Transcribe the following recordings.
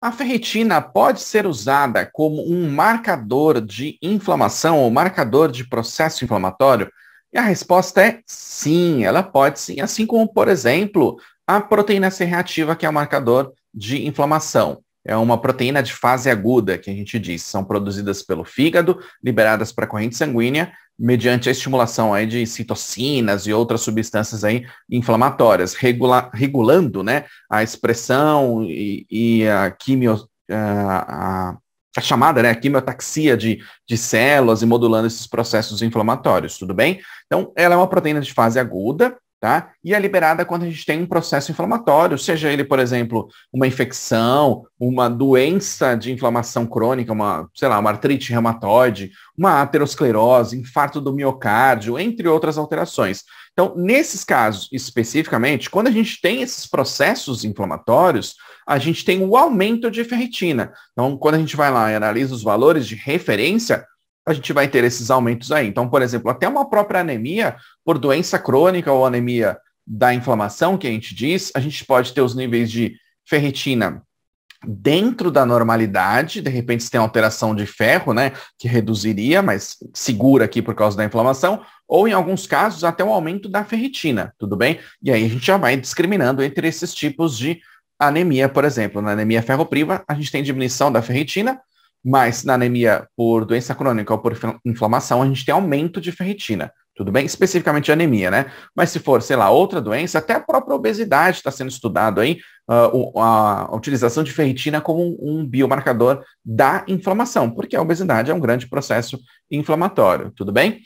A ferritina pode ser usada como um marcador de inflamação ou marcador de processo inflamatório? E a resposta é sim, ela pode sim, assim como, por exemplo, a proteína C reativa, que é o um marcador de inflamação. É uma proteína de fase aguda, que a gente diz. São produzidas pelo fígado, liberadas para a corrente sanguínea, mediante a estimulação aí de citocinas e outras substâncias aí inflamatórias, regula, regulando né, a expressão e, e a, quimio, a, a, chamada né, a quimiotaxia de, de células e modulando esses processos inflamatórios, tudo bem? Então, ela é uma proteína de fase aguda, tá? E é liberada quando a gente tem um processo inflamatório, seja ele, por exemplo, uma infecção, uma doença de inflamação crônica, uma, sei lá, uma artrite reumatoide, uma aterosclerose, infarto do miocárdio, entre outras alterações. Então, nesses casos especificamente, quando a gente tem esses processos inflamatórios, a gente tem o um aumento de ferritina. Então, quando a gente vai lá e analisa os valores de referência, a gente vai ter esses aumentos aí. Então, por exemplo, até uma própria anemia por doença crônica ou anemia da inflamação, que a gente diz, a gente pode ter os níveis de ferritina dentro da normalidade, de repente se tem alteração de ferro, né, que reduziria, mas segura aqui por causa da inflamação, ou em alguns casos até o aumento da ferritina, tudo bem? E aí a gente já vai discriminando entre esses tipos de anemia, por exemplo, na anemia ferropriva, a gente tem diminuição da ferritina mas na anemia por doença crônica ou por inflamação, a gente tem aumento de ferritina. Tudo bem? Especificamente anemia, né? Mas se for, sei lá, outra doença, até a própria obesidade está sendo estudado aí, uh, a utilização de ferritina como um, um biomarcador da inflamação, porque a obesidade é um grande processo inflamatório, tudo bem?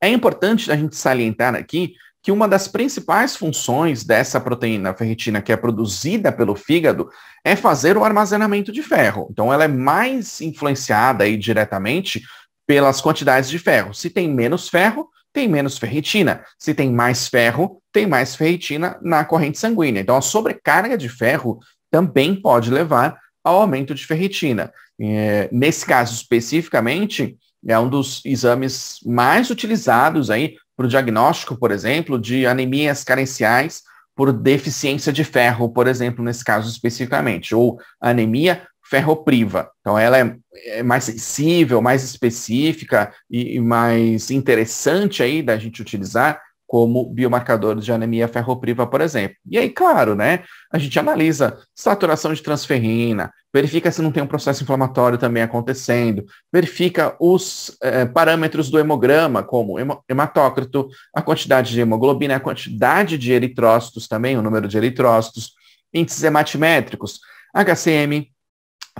É importante a gente salientar aqui que uma das principais funções dessa proteína ferritina que é produzida pelo fígado é fazer o armazenamento de ferro. Então ela é mais influenciada aí diretamente pelas quantidades de ferro. Se tem menos ferro, tem menos ferritina. Se tem mais ferro, tem mais ferritina na corrente sanguínea. Então a sobrecarga de ferro também pode levar ao aumento de ferritina. É, nesse caso especificamente, é um dos exames mais utilizados aí para o diagnóstico, por exemplo, de anemias carenciais por deficiência de ferro, por exemplo, nesse caso especificamente, ou anemia ferropriva. Então, ela é, é mais sensível, mais específica e, e mais interessante aí da gente utilizar como biomarcadores de anemia ferropriva, por exemplo. E aí, claro, né, a gente analisa saturação de transferrina, verifica se não tem um processo inflamatório também acontecendo, verifica os eh, parâmetros do hemograma, como hematócrito, a quantidade de hemoglobina, a quantidade de eritrócitos também, o número de eritrócitos, índices hematimétricos, HCM,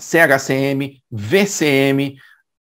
CHCM, VCM,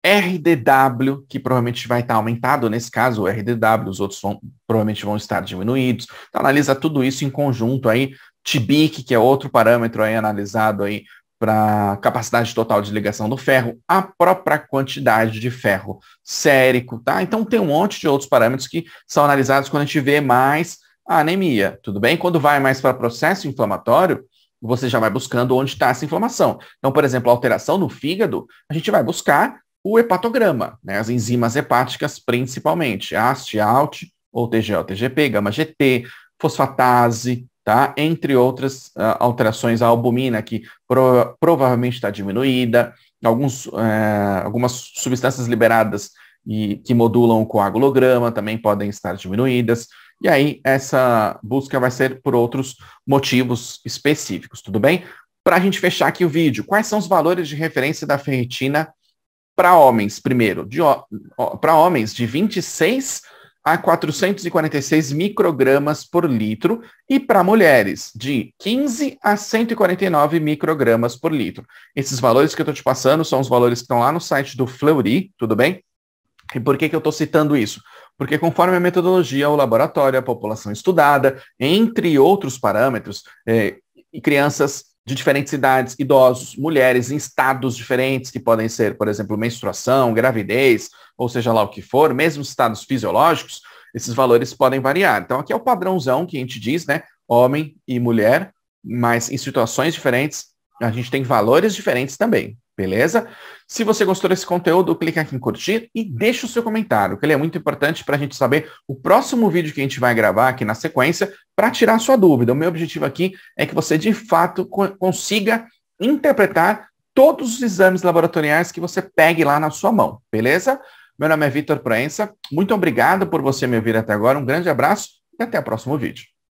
RDW, que provavelmente vai estar aumentado, nesse caso o RDW, os outros vão, provavelmente vão estar diminuídos. Então analisa tudo isso em conjunto aí. TBIC, que é outro parâmetro aí analisado aí para capacidade total de ligação do ferro, a própria quantidade de ferro sérico, tá? Então tem um monte de outros parâmetros que são analisados quando a gente vê mais a anemia, tudo bem? Quando vai mais para processo inflamatório, você já vai buscando onde está essa inflamação. Então, por exemplo, alteração no fígado, a gente vai buscar o hepatograma, né, as enzimas hepáticas principalmente, AST, ALT, ou TGL, TGP, gama-GT, fosfatase, tá? entre outras uh, alterações, a albumina, que pro provavelmente está diminuída, alguns, uh, algumas substâncias liberadas e, que modulam o coagulograma também podem estar diminuídas, e aí essa busca vai ser por outros motivos específicos, tudo bem? Para a gente fechar aqui o vídeo, quais são os valores de referência da ferritina para homens, primeiro, para homens de 26 a 446 microgramas por litro e para mulheres de 15 a 149 microgramas por litro. Esses valores que eu estou te passando são os valores que estão lá no site do Fleury, tudo bem? E por que, que eu estou citando isso? Porque conforme a metodologia, o laboratório, a população estudada, entre outros parâmetros, eh, crianças de diferentes idades, idosos, mulheres em estados diferentes, que podem ser, por exemplo, menstruação, gravidez, ou seja lá o que for, mesmo estados fisiológicos, esses valores podem variar. Então, aqui é o padrãozão que a gente diz, né? Homem e mulher, mas em situações diferentes, a gente tem valores diferentes também. Beleza? Se você gostou desse conteúdo, clica aqui em curtir e deixa o seu comentário, que ele é muito importante para a gente saber o próximo vídeo que a gente vai gravar aqui na sequência para tirar a sua dúvida. O meu objetivo aqui é que você, de fato, consiga interpretar todos os exames laboratoriais que você pegue lá na sua mão, beleza? Meu nome é Vitor Proença, muito obrigado por você me ouvir até agora, um grande abraço e até o próximo vídeo.